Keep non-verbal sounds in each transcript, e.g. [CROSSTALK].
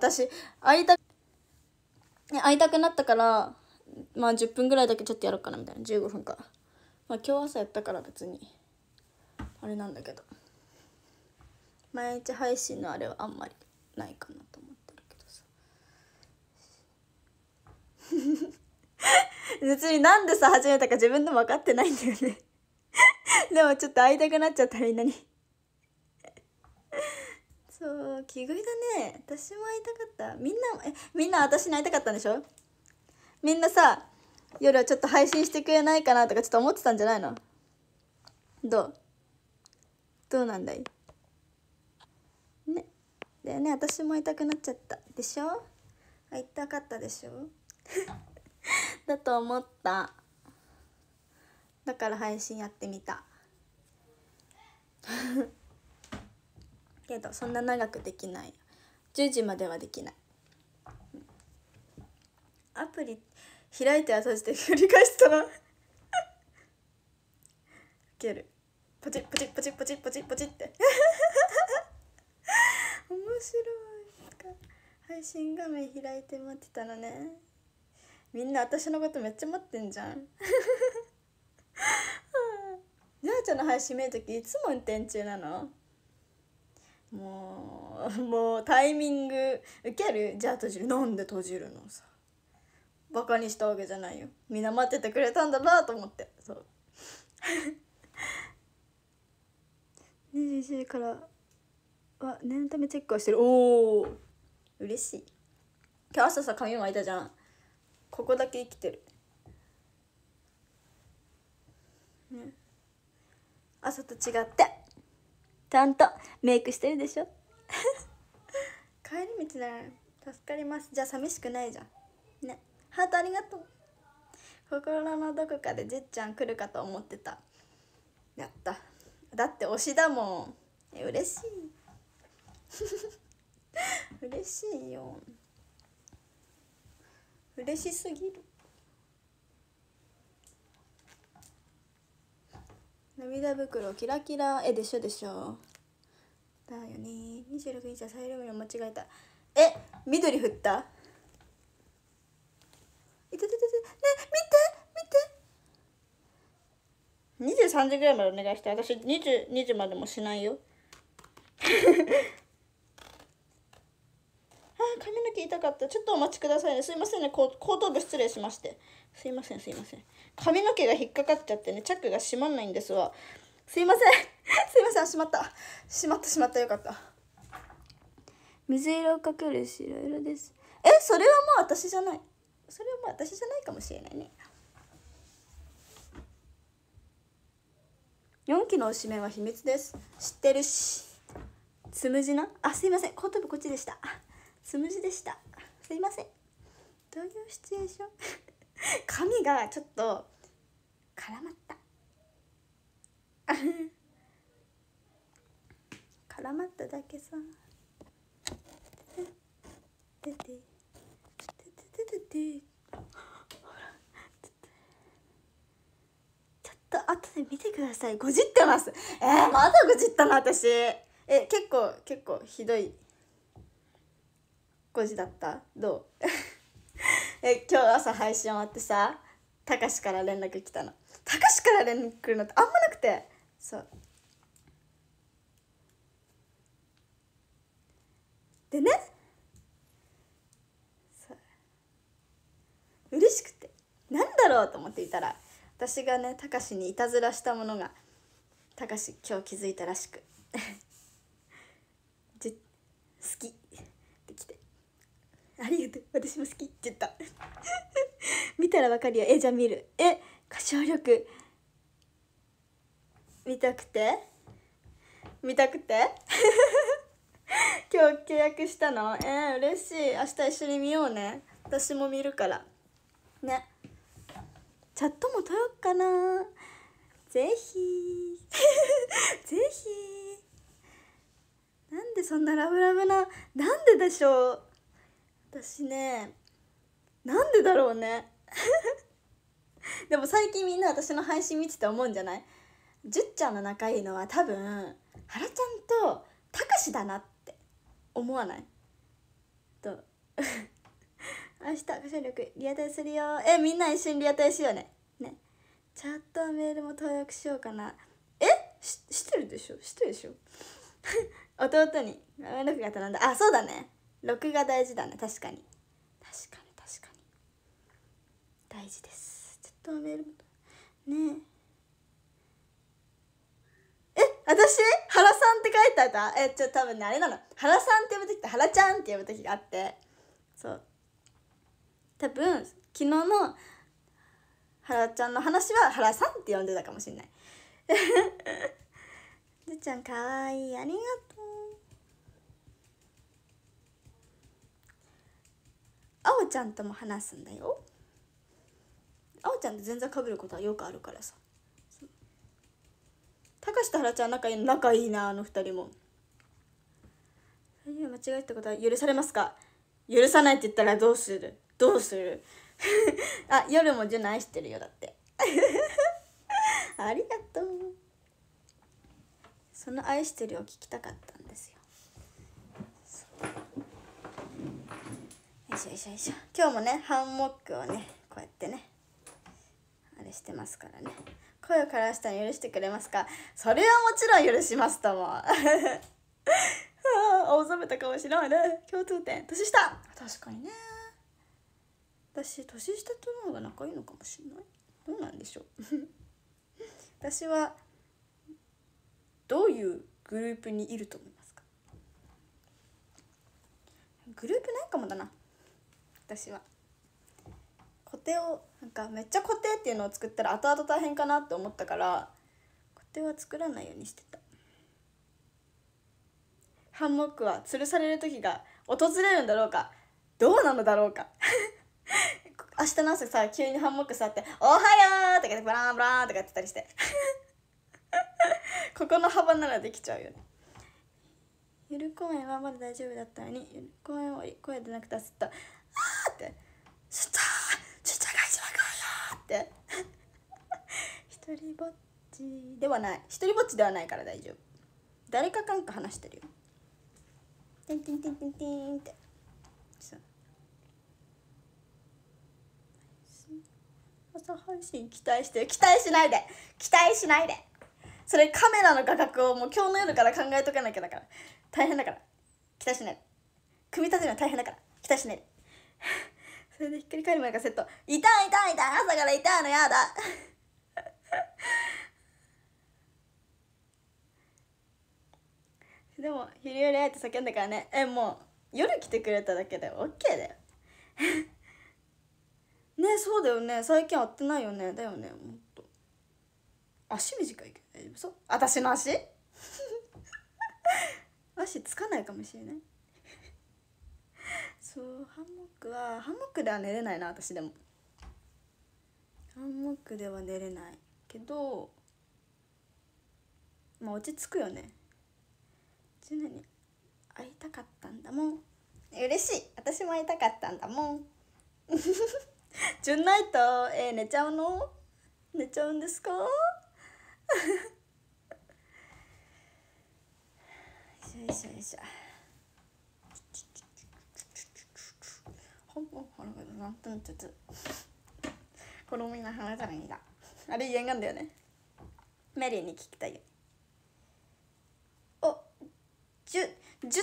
私会いた、会いたくなったからまあ10分ぐらいだけちょっとやろうかなみたいな15分かまあ今日朝やったから別にあれなんだけど毎日配信のあれはあんまりないかなと思ってるけどさ [LAUGHS] 別になんでさ始めたか自分でも分かってないんだよね [LAUGHS] でもちょっと会いたくなっちゃったみんなにそう奇遇だね私も会いたかったみんなえみんな私に会いたかったんでしょみんなさ夜はちょっと配信してくれないかなとかちょっと思ってたんじゃないのどうどうなんだいねだよね私も会いたくなっちゃったでしょ会いたかったでしょ [LAUGHS] だと思っただから配信やってみたけどそんな長くできない10時まではできないアプリ開いてあ閉して繰り返したらけるポチッポチッポチッポチッポチッポチって面白い配信画面開いて待ってたのねみんな私のことめっちゃ待ってんじゃんな [LAUGHS] あちゃんの配信見るときいつも運転中なのもう [LAUGHS] もうタイミング受けるじゃあ閉じるなんで閉じるのさバカにしたわけじゃないよみんな待っててくれたんだなと思ってそう21 [LAUGHS] 時からは念のためチェックをしてるおお嬉しい今日朝さ髪巻いたじゃんここだけ生きてるね朝と違ってちゃんとメイクしてるでしょ [LAUGHS] 帰り道なら助かりますじゃあ寂しくないじゃんねハートありがとう心のどこかでじっちゃん来るかと思ってたやっただって推しだもんえ嬉しい [LAUGHS] 嬉しいよ嬉しすぎる涙袋キラキラえでしょでしょだよね26日は最後量間違えたえ緑振ったいててててね見て見て23時ぐらいまでお願いして私 20, 2時までもしないよあ髪の毛痛かったちょっとお待ちくださいねすいませんね後頭部失礼しましてすいませんすいません髪の毛が引っかかっちゃってねチャックが閉まんないんですわすいません [LAUGHS] すいません閉まった閉まった閉まったよかった水色をかける白色ですえそれはもう私じゃないそれはもう私じゃないかもしれないね4期のおしめは秘密です知ってるしつむじなあすいません後頭部こっちでしたつむじでしたすいませんどういうシチュエーション [LAUGHS] 髪がちょっと絡まった [LAUGHS] 絡まっただけさ出て出て出ててててと後で見てくださいごじってますえー、まだごじったな私え結構結構ひどい5時だったどう [LAUGHS] え今日朝配信終わってさたかしから連絡来たのたかしから連絡来るのってあんまなくてそうでねう嬉しくてなんだろうと思っていたら私がねたかしにいたずらしたものがたかし今日気づいたらしく [LAUGHS] じ好きありがとう私も好きって言った [LAUGHS] 見たらわかるよえじゃあ見るえ歌唱力見たくて見たくて [LAUGHS] 今日契約したのえー、嬉しい明日一緒に見ようね私も見るからねチャットも取ろっかなぜひ [LAUGHS] ぜひなんでそんなラブラブななんででしょう私ねなんでだろうね [LAUGHS] でも最近みんな私の配信見てて思うんじゃないじゅっちゃんの仲いいのは多分原ちゃんとたかしだなって思わないと [LAUGHS] 明日歌唱力リアタイするよえみんな一緒にリアタイしようねねチャットメールも登録しようかなえししてるでしょしてるでしょ [LAUGHS] 弟に「録が頼んだあそうだね録画大事だね確かに確かに確かに大事ですちょっとメールねええ私原さんって書いてあったえちょ多分ねあれなの原さんって呼ぶ時って原ちゃんって呼ぶ時があってそう多分昨日の原ちゃんの話は原さんって呼んでたかもしんないるちゃんかわいいありがとうあおちゃんとも話すんだよあおちゃんって全然かぶることはよくあるからさたかしとはらちゃん仲いい仲いいなあの二人も間違えたことは許されますか許さないって言ったらどうするどうする [LAUGHS] あ夜もジュナ愛してるよだって [LAUGHS] ありがとうその愛してるを聞きたかったよいしょよいしょよいしょ今日もねハンモックをねこうやってねあれしてますからね声を枯らしたら許してくれますかそれはもちろん許しますとも [LAUGHS] 青ざめたかもしれないね共通点年下確かにね私年下との方が仲いいのかもしれないどうなんでしょう [LAUGHS] 私はどういうグループにいると思いますかグループないかもだな私はコテをなんかめっちゃコテっていうのを作ったら後々大変かなって思ったからコテは作らないようにしてたハンモックは吊るされる時が訪れるんだろうかどうなのだろうか [LAUGHS] 明日の朝さ急にハンモック座って「おはよう!」とかでブランブランとかやってたりして [LAUGHS] ここの幅ならできちゃうよねゆる公園はまだ大丈夫だったのにゆる公園を声でなくた焦ったちっちゃちっちゃがしまくよって [LAUGHS] 一人ぼっちではない一人ぼっちではないから大丈夫誰かかんか話してるよてんてんてんてんてんってそう朝配信期待して期待しないで期待しないでそれカメラの画角をもう今日の夜から考えとかなきゃだから大変だから期待しない組み立てるの大変だから期待しないでそれでひっくり返る前からセット「痛い痛い痛い朝から痛いのやだ」[LAUGHS] でも「昼より会え」って叫んだからねえもう夜来てくれただけで OK だよ [LAUGHS] ねそうだよね最近会ってないよねだよねもっと足短いけど大丈夫そう私の足 [LAUGHS] 足つかないかもしれないそうハンモックはハンモックでは寝れないな私でもハンモックでは寝れないけどまあ落ち着くよねジュに会いたかったんだもん嬉しい私も会いたかったんだもんジュンナイトえー、寝ちゃうの寝ちゃうんですか [LAUGHS] よいしょよいしょほぼほらなんとんちゃつこのみんな話さないんあれ言えんんだよねメリーに聞きたいよおじゅじゅ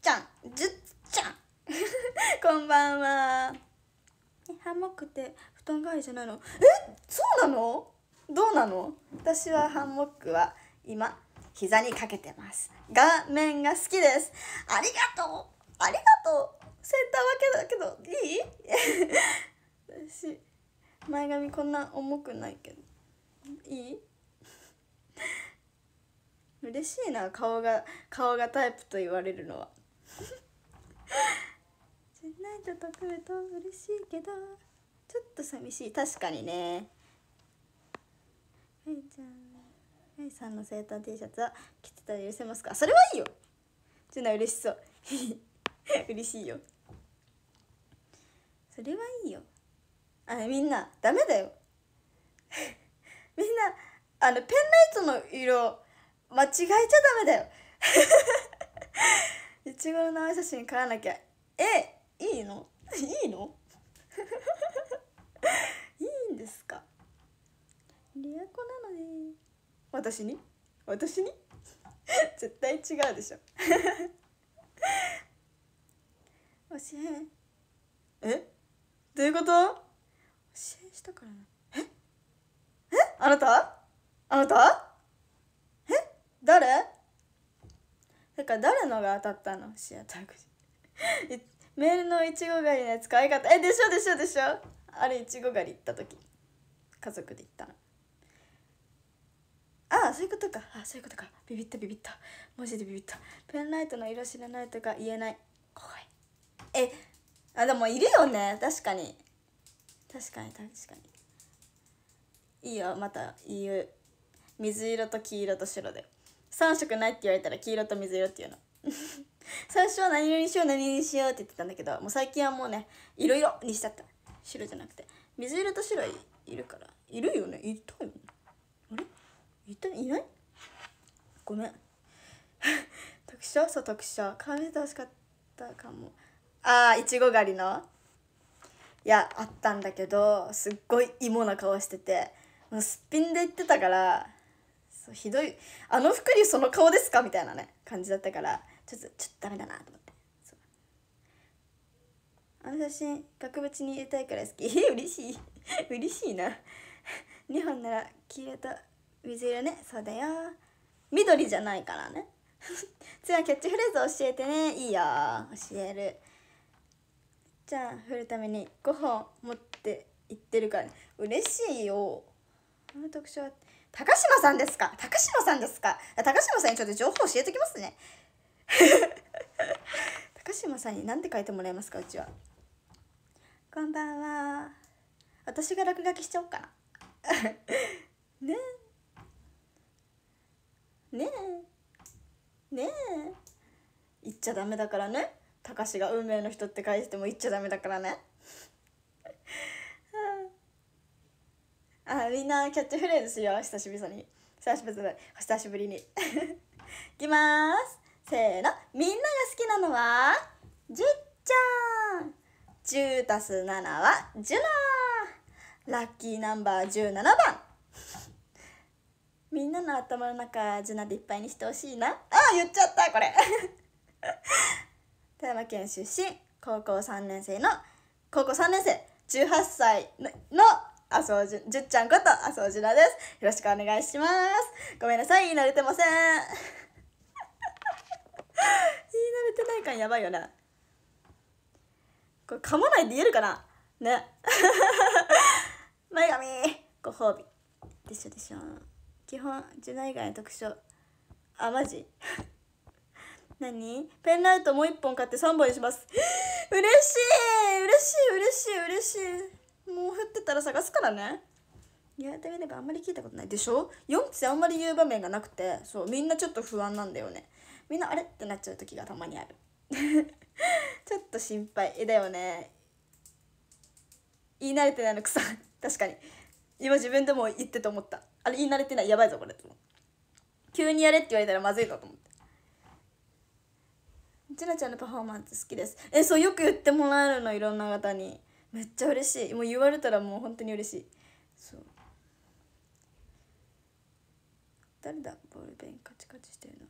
ちゃんじゅちゃんこんばんはハンモックって布団代わじゃないのえそうなのどうなの私はハンモックは今膝にかけてます画面が好きですありがとうありがとうセンター分けだけどいい私前髪こんな重くないけどいい [LAUGHS] 嬉しいな顔が顔がタイプと言われるのはジ [LAUGHS] ェンナと来ると嬉しいけどちょっと寂しい確かにねはいちゃんはいさんの生誕 T シャツは着てたら許せますかそれはいいよジェンナ嬉しそう [LAUGHS] 嬉しいよそれはいいよあれみんなダメだよ [LAUGHS] みんなあのペンライトの色間違えちゃダメだよいちごの生写真買わなきゃえいいのいいの [LAUGHS] いいんですかリアコなので私に私に [LAUGHS] 絶対違うでしょ教ええどういうこと支援したからなええあなたあなたえ誰だから誰のが当たったのシアターくじメールのいちご狩りのやつ可愛かったえでしょでしょでしょあれいちご狩り行った時家族で行ったのああそういうことかああそういうことかビビったビビった文字でビビったペンライトの色知らないとか言えない怖いえっあでもいるよね確かに確かに確かにいいよまた言う水色と黄色と白で3色ないって言われたら黄色と水色っていうの [LAUGHS] 最初は何色にしよう何にしようって言ってたんだけどもう最近はもうね色々にしちゃった白じゃなくて水色と白いいるからいるよねいたよねあれいたいないごめん [LAUGHS] 特殊さ特徴考えてほしかったかもああいちご狩りのいやあったんだけどすっごい芋な顔しててもうすっぴんで言ってたからそうひどいあの服にその顔ですかみたいなね感じだったからちょっとちょっとダメだなと思ってあの写真額縁に入れたいから好きえ嬉しい [LAUGHS] 嬉しいな2本なら黄色と水色ねそうだよ緑じゃないからね次は [LAUGHS] キャッチフレーズ教えてねいいよ教えるじゃあ振るためにご本持って行ってるから、嬉しいよこの特徴は高島さんですか高島さんですか高島さんにちょっと情報教えときますね [LAUGHS] 高島さんに何て書いてもらえますかうちはこんばんは私が落書きしちゃおうかな [LAUGHS] ねえねえねえ言っちゃダメだからねたかしが運命の人って返しても言っちゃダメだからね [LAUGHS] あみんなキャッチフレーズしよう久しぶりに久しぶりに久しぶりにいきますせーのみんなが好きなのは10ちゃん10たす7はジュナラッキーナンバー17番みんなの頭の中ジュナでいっぱいにしてほしいなあ言っちゃったこれ [LAUGHS] 富山県出身高校3年生の高校3年生18歳の麻生じゅっちゃんこと麻生じゅらですよろしくお願いしますごめんなさい言い慣れてません [LAUGHS] 言い慣れてない感やばいよねこれ噛まないで言えるかなね前髪 [LAUGHS] ご褒美でしょでしょ基本ジュナ以外の特徴あマジ何ペンライトもう1本買って3本にします [LAUGHS] 嬉しい嬉しい嬉しい嬉しいもう降ってたら探すからね言われてみればあんまり聞いたことないでしょ4つ生あんまり言う場面がなくてそうみんなちょっと不安なんだよねみんなあれってなっちゃう時がたまにある [LAUGHS] ちょっと心配えだよね言い慣れてないの草確かに今自分でも言ってと思ったあれ言い慣れてないやばいぞこれって急にやれって言われたらまずいぞと思ってちらちゃんのパフォーマンス好きですえそうよく言ってもらえるのいろんな方にめっちゃ嬉しいもう言われたらもう本当に嬉しいそう誰だボールペンカチカチしてるの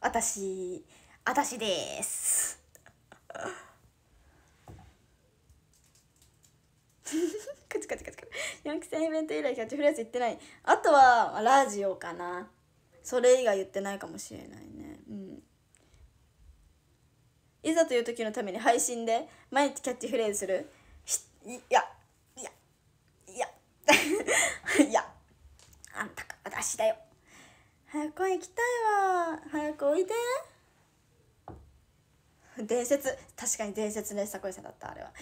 私私です [LAUGHS] カチカチカチカチヤンキ戦イベント以来キャッチフレーズ言ってないあとはラジオかなそれ以外言ってないかもしれないねいざという時のために配信で毎日キャッチフレーズするいやいやいや [LAUGHS] いやあんたか私だよ早く行きたいわ早くおいで伝説確かに伝説こいさんだったあれは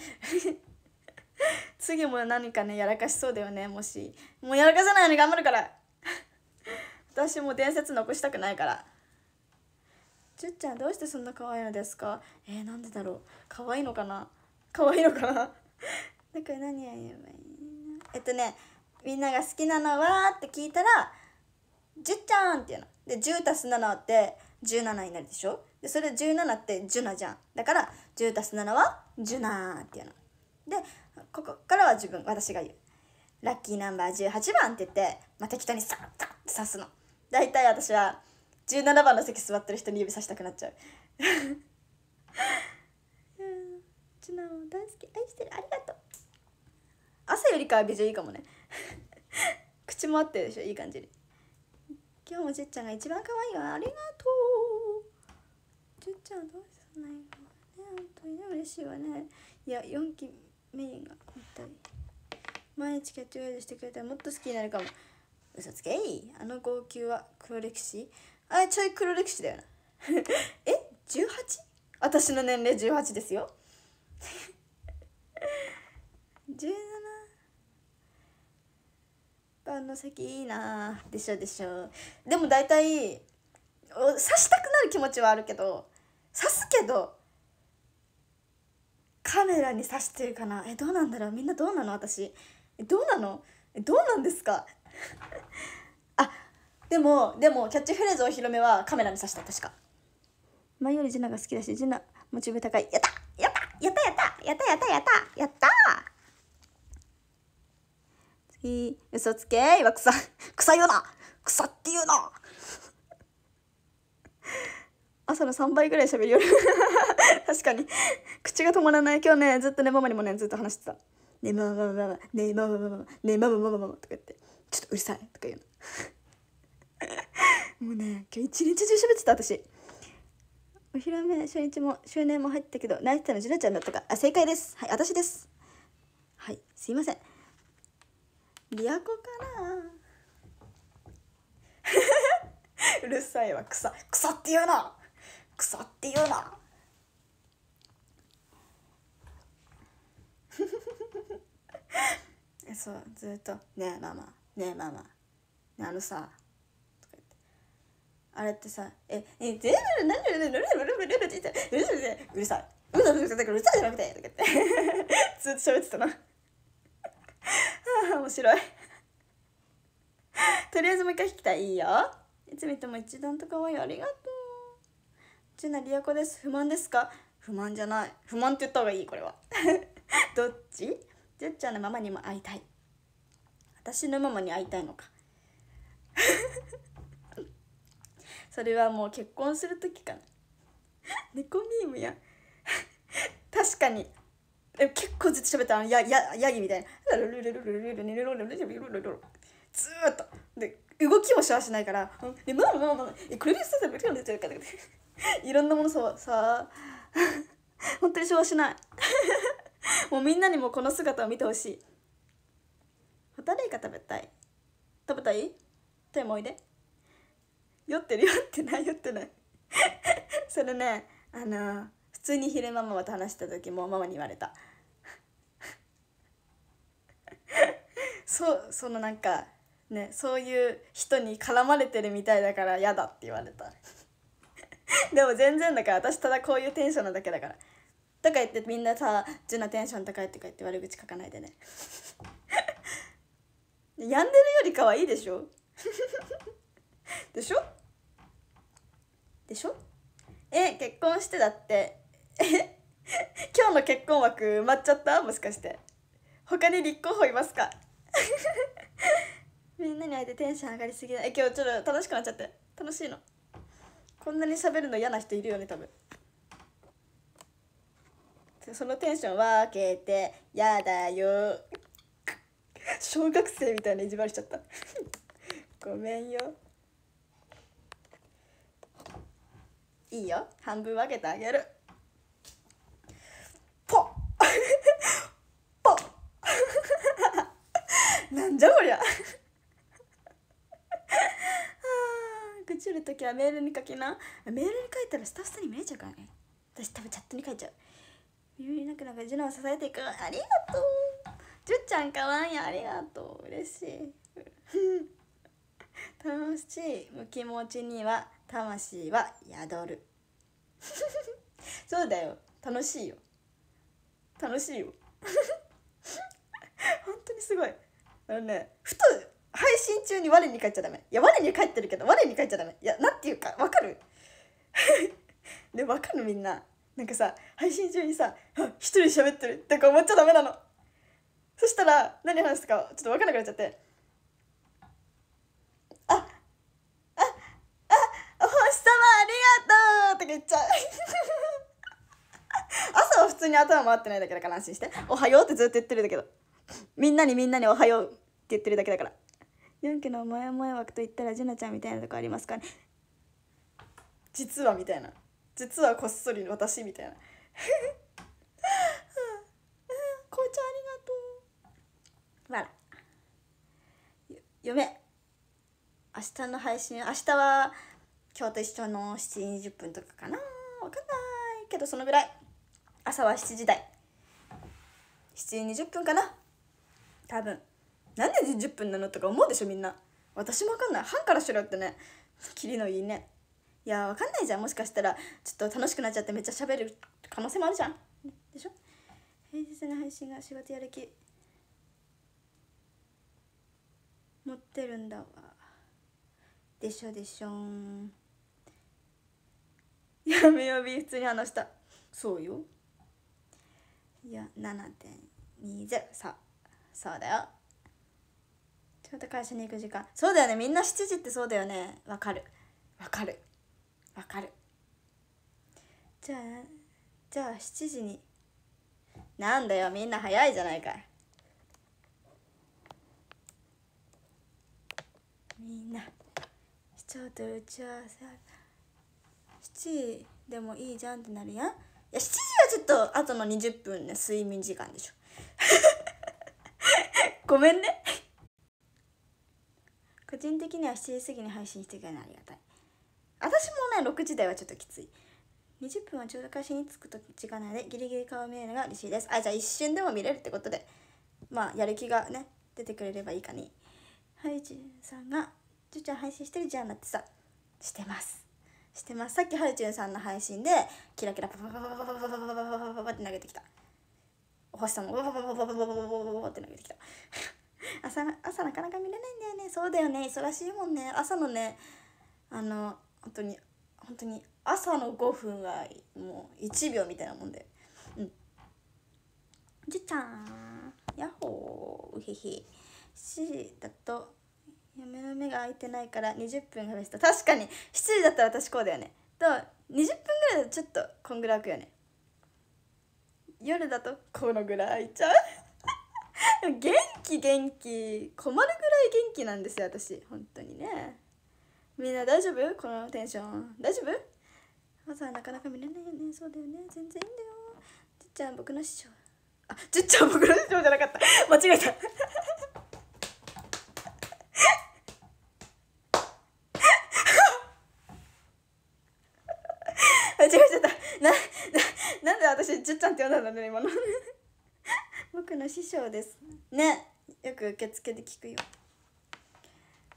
[LAUGHS] 次も何かねやらかしそうだよねもしもうやらかさないように頑張るから [LAUGHS] 私も伝説残したくないからちゅっちゃんどうしてそんな可愛いのですかえー、なんでだろう可愛いのかな可愛いのかなだから何ばいいのえっとねみんなが好きなのはって聞いたら「じゅっちゃん」っていうの。で10たす7って17になるでしょでそれ17ってジュナじゃんだから10たす7はジュナっていうの。でここからは自分私が言う。ラッキーナンバー18番って言って、まあ、適当にさッ刺すの。大体私は17番の席座ってる人に指さしたくなっちゃうちなも大好き愛してるありがとう朝よりかは美女いいかもね口も合ってるでしょいい感じに今日もじっちゃんが一番可愛いわありがとうじっちゃんどうしたないのね本当にね嬉しいわねいや4期メインが本当に毎日キャッチフレーズしてくれたらもっと好きになるかも嘘つけいあの号泣は黒歴史あちょい黒歴史だよな [LAUGHS] え 18? 私の年齢18ですよ17 [LAUGHS] 番の席いいなでしょでしょでも大体刺したくなる気持ちはあるけど刺すけどカメラに刺してるかなえどうなんだろうみんなどうなの私えどうなのえどうなんですかでもでもキャッチフレーズお披露目はカメラにさした確か前よりジナが好きだしジナモチベ高いやったやったやったやったやったやったやったやった次嘘つけーは草 [LAUGHS] 草言うな草っていうな朝の3倍ぐらい喋るよ [LAUGHS] 確かに口が止まらない今日ねずっとねママにもねずっと話してた「ねママママママねママママねマママママ」マとか言って「ちょっとうるさい」とか言うマ [LAUGHS] もうね今日一日中喋ってた私お披露目初日も周年も入ったけど泣いてたのジュナちゃんだったかあ正解ですはい私ですはいすいませんリアコかな [LAUGHS] うるさいわ草草って言うな草って言うな [LAUGHS] そうずっと「ねえママねえママ」あのさあれってさ「ええ全部何で何で何で何で何で何で何で何でうるさいうるさいうるさいうるさいじゃなくて」とか言って [LAUGHS] ずっと喋ってたなあ面白いとりあえずもう一回弾きたいいいよいつ見ても一段と可愛いありがとうジュナリアコです不満ですか不満じゃない不満って言った方がいいこれは [LAUGHS] どっちジゅッちゃんのママにも会いたい私のママに会いたいのかそれはもう結婚する時かな [LAUGHS] 猫ミームや [LAUGHS] 確かにえ結構ずっと喋ったのややヤギみたいなルルルルルルルルルルルルルルルルずっとで動きもしはしないから「でまあまあまあえこれでブリオン出てるか」とか [LAUGHS] いろんなものささ本当にしはしないもうみんなにもこの姿を見てほしいホタルイカ食べたい食べたい手もおいで酔ってる酔ってない酔ってない [LAUGHS] それねあの普通に昼ママと話した時もママに言われた [LAUGHS] そうそのなんかねそういう人に絡まれてるみたいだから嫌だって言われた [LAUGHS] でも全然だから私ただこういうテンションなだけだからとか言ってみんなさ「ジュナテンション高い」とか言って悪口書かないでね病んでるよりかはいいでしょでしょでしょえ結婚してだってえ [LAUGHS] 今日の結婚枠埋まっちゃったもしかして他に立候補いますか [LAUGHS] みんなに会えてテンション上がりすぎないえ今日ちょっと楽しくなっちゃって楽しいのこんなに喋るの嫌な人いるよね多分そのテンション分けてやだよ [LAUGHS] 小学生みたいな意地悪しちゃったごめんよいいよ半分分けてあげるポ [LAUGHS] ポ [LAUGHS] なんじゃこりゃ [LAUGHS] 愚痴る時はメールに書きなメールに書いたらスタッフさんに見えちゃうからね私多分チャットに書いちゃう耳なくなんかジュナを支えていくありがとうジュちゃんかわいいありがとう嬉しい楽しい気持ちには魂は宿る [LAUGHS] そうだよ楽しいよ楽しいよ [LAUGHS] 本当にすごいあのねふと配信中に我に返っちゃダメいや我に返ってるけど我に返っちゃダメいやなんていうかわかる [LAUGHS] でわかるみんななんかさ配信中にさ一人喋ってるってか思っちゃダメなのそしたら何話すかちょっと分かんなくなっちゃってっちゃう朝は普通に頭回ってないだけだから安心して「おはよう」ってずっと言ってるんだけどみんなにみんなに「おはよう」って言ってるだけだからユンケのモヤモヤ枠と言ったらジュナちゃんみたいなとこありますかね実はみたいな実はこっそり私みたいな紅茶 [LAUGHS] ありがとうわら嫁明日の配信明日は今日と一緒の7時20分とかかなわかんないけどそのぐらい朝は7時台7時20分かな多分なんで10分なのとか思うでしょみんな私もわかんない半からしろってねキリのいいねいやわかんないじゃんもしかしたらちょっと楽しくなっちゃってめっちゃ喋る可能性もあるじゃんでしょ平日の配信が仕事やる気持ってるんだわでしょでしょやめよび普通に話したそうよいや7.20さそうだよちょうど会社に行く時間そうだよねみんな7時ってそうだよねわかるわかるわかるじゃあじゃあ7時になんだよみんな早いじゃないかみんなちょっと打ち合わせ7時でもいいじゃんってなるやんいや7時はちょっとあとの20分ね睡眠時間でしょ [LAUGHS] ごめんね個人的には7時過ぎに配信してくれないありがたい私もね6時台はちょっときつい20分はちょうど会社に着くと時間ないでギリギリ顔見えるのが嬉しいですあじゃあ一瞬でも見れるってことでまあやる気がね出てくれればいいかにハイジさんが「じゅちゃん配信してるじゃん」なってさしてますしてますさっきはるちゅんさんの配信でキラキラパパパパパパパパパパパパパパって投げてきたお星さんもパパパパパパパパパパって投げてきた朝朝なかなか見れないんだよねそうだよね忙しいもんね朝のねあの本当に本当に朝の5分はもう1秒みたいなもんでうんじゅちゃんやっほーうへへしだと夢の目が開いてないから20分がベスト確かに7時だったら私こうだよねと20分ぐらいだとちょっとこんぐらい開くよね夜だとこのぐらい開いちゃう [LAUGHS] 元気元気困るぐらい元気なんですよ私本当にねみんな大丈夫このテンション大丈夫朝はなかなか見れないよねそうだよね全然いいんだよじっちゃん僕の師匠あじっちゃん僕の師匠じゃなかった間違えたじっちゃんって呼んだんだね今の [LAUGHS] 僕の師匠ですねよく受付で聞くよ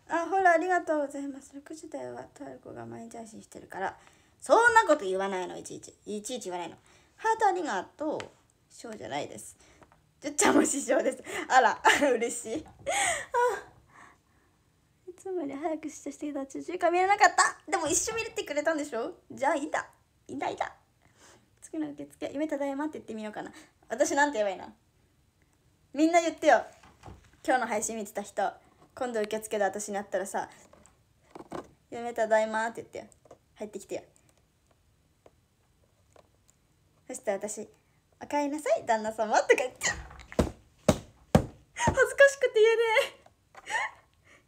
あほらありがとうございます6時台はトルコが毎日配信してるからそんなこと言わないのいちいちいちいち言わないのハートありがとう師匠じゃないですじゅっちゃんも師匠ですあら [LAUGHS] 嬉しいあいつまり早く出社してきた中間見れなかったでも一緒見れてくれたんでしょじゃあいいんだいいんだいいんだきな受付夢ただいまって言ってみようかな私なんて言えばいいのみんな言ってよ今日の配信見てた人今度受付で私に会ったらさ「夢ただいま」って言ってよ入ってきてよそしたら私「おかえりなさい旦那様」とか言って恥ずかしくて言えねえ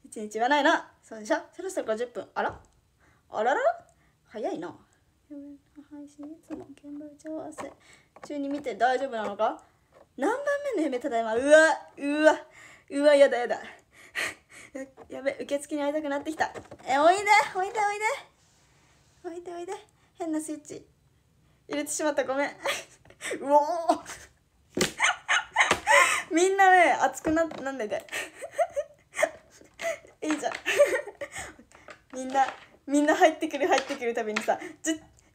一日はないなそうでしょそろそろ50分あらあらら早いな配信いつも現場打ち合わせ中に見て大丈夫なのか何番目の夢ただいまうわうわうわやだやだ [LAUGHS] ややべ受付に会いたくなってきたえおいでおいでおいでおいでおいで変なスイッチ入れてしまったごめん [LAUGHS] うお [LAUGHS] みんなね熱くななんででいいじゃんみんなみんな入ってくる入ってくるたびにさ「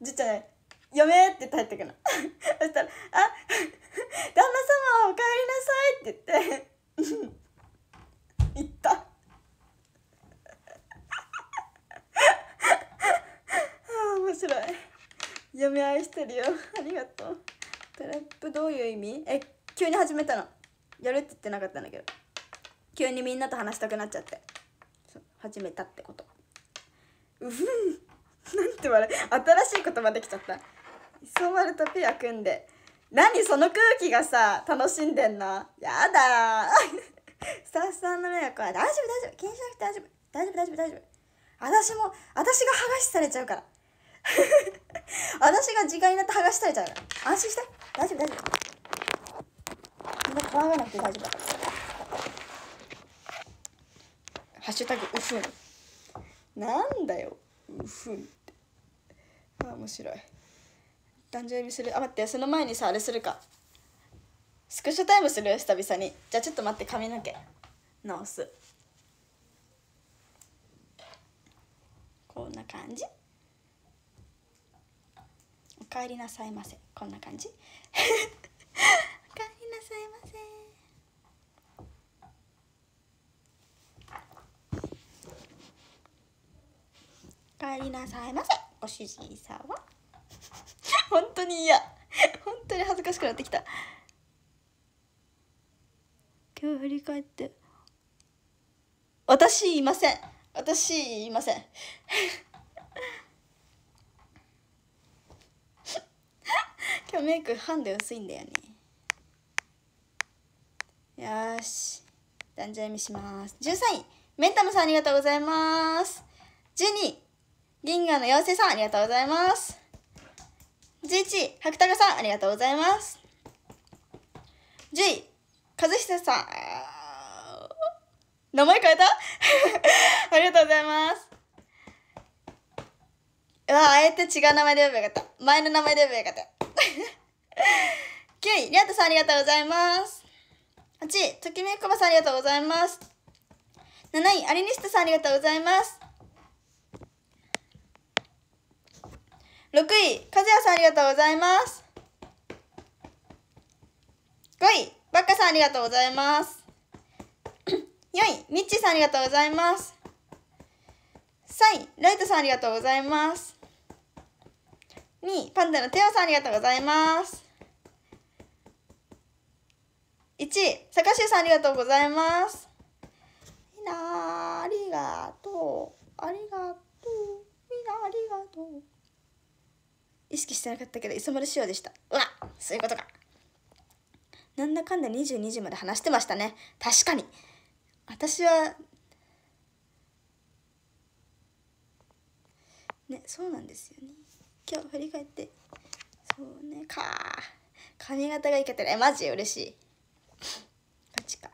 じっちゃんね「嫁」って帰ってくの [LAUGHS] そしたら「あ [LAUGHS] 旦那様おかえりなさい」って言って [LAUGHS] 行った面白い嫁愛してるよありがとうトラップどういう意味え急に始めたのやるって言ってなかったんだけど急にみんなと話したくなっちゃって始めたってことうふん [LAUGHS] なんて笑新しい言葉できちゃった磯丸とペア組んで何その空気がさ楽しんでんのやだ [LAUGHS] スタッフさんの迷惑は大丈夫大丈夫気にしなくて大丈夫大丈夫大丈夫大丈夫私も私が剥がしされちゃうから [LAUGHS] 私が時間になって剥がしされちゃうから安心して大丈夫大丈夫みんな怖がらなくて大丈夫だハッシュタグうふんなんだようふん面白い誕生日するあ待ってその前にさあれするかスクショタイムする久々にじゃあちょっと待って髪の毛直すこんな感じおかえりなさいませこんな感じ [LAUGHS] おかえりなさいませおかえりなさいませご主人様 [LAUGHS] 本当に嫌本当に恥ずかしくなってきた今日振り返って私いません私いません [LAUGHS] 今日メイクハンド薄いんだよねよし断じゃみします13位メンタムさんありがとうございます12位銀河の妖精さん、ありがとうございます。11位、白鷹さん、ありがとうございます。10位、和久さん。名前変えた [LAUGHS] ありがとうございます。うわあえて違う名前で呼べばよかった。前の名前で呼べばよかった。9位、りあとさんありがとうございます。8位、ときめくこばさんありがとうございます。7位、アリニストさんありがとうございます。6位、和也さんありがとうございます。5位、バッカさんありがとうございます。4 [COUGHS] 位、ミッチーさんありがとうございます。3位、ライトさんありがとうございます。2位、パンダのテオさんありがとうございます。1位、坂修さんありがとうございます。いいなありがとう。ありがとう。識してなかったけど磯丸仕様でしたうわそういうことかなんだかんだ22時まで話してましたね確かに私はねそうなんですよね今日振り返ってそうねか髪型がいけてるえマジ嬉しいガチか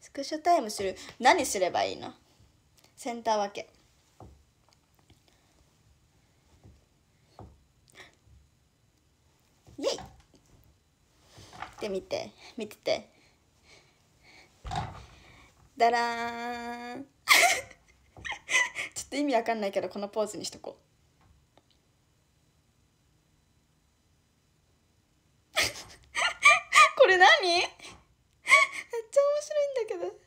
スクショタイムする何すればいいのセンター分けて見て見ててだらーん [LAUGHS] ちょっと意味わかんないけどこのポーズにしとこう [LAUGHS] これ何めっちゃ面白いんだけど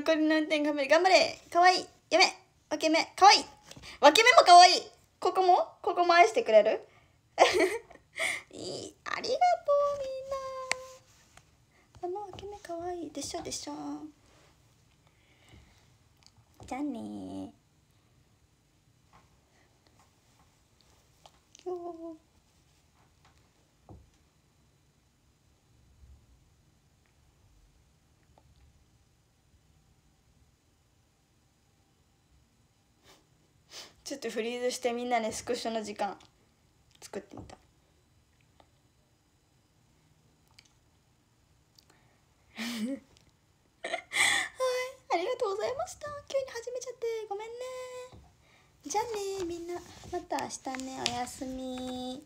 残りの運転頑張れ頑張れかわいいやめ分け目かわいい分け目もかわいいここもここも愛してくれる [LAUGHS] いいありがとうみんなあの分け目かわいいでしょでしょじゃあね今日ちょっとフリーズしてみんなねスクショの時間作ってみた。はいありがとうございました急に始めちゃってごめんねじゃあねみんなまた明日ねおやすみ